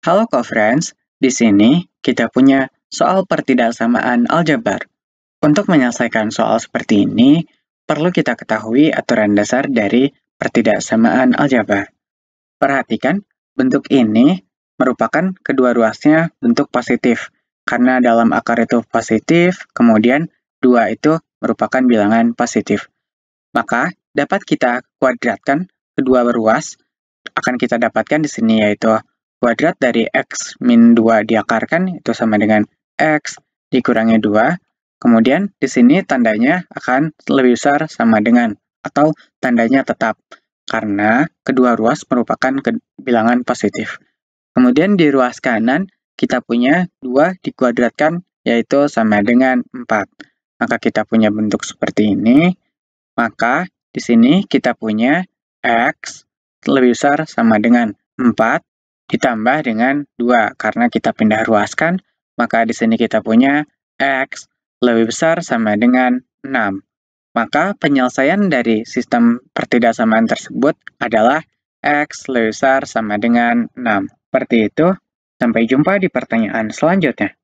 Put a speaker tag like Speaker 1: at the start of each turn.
Speaker 1: Halo co-friends, di sini kita punya soal pertidaksamaan aljabar. Untuk menyelesaikan soal seperti ini, perlu kita ketahui aturan dasar dari pertidaksamaan aljabar. Perhatikan, bentuk ini merupakan kedua ruasnya bentuk positif, karena dalam akar itu positif, kemudian dua itu merupakan bilangan positif. Maka, dapat kita kuadratkan kedua ruas, akan kita dapatkan di sini yaitu Kuadrat dari X min 2 diakarkan itu sama dengan X dikurangi 2. Kemudian di sini tandanya akan lebih besar sama dengan atau tandanya tetap karena kedua ruas merupakan bilangan positif. Kemudian di ruas kanan kita punya 2 dikuadratkan yaitu sama dengan 4. Maka kita punya bentuk seperti ini. Maka di sini kita punya X lebih besar sama dengan 4 ditambah dengan 2 karena kita pindah ruaskan, maka di sini kita punya X lebih besar sama dengan 6. Maka penyelesaian dari sistem pertidaksamaan tersebut adalah X lebih besar sama dengan 6. Seperti itu, sampai jumpa di pertanyaan selanjutnya.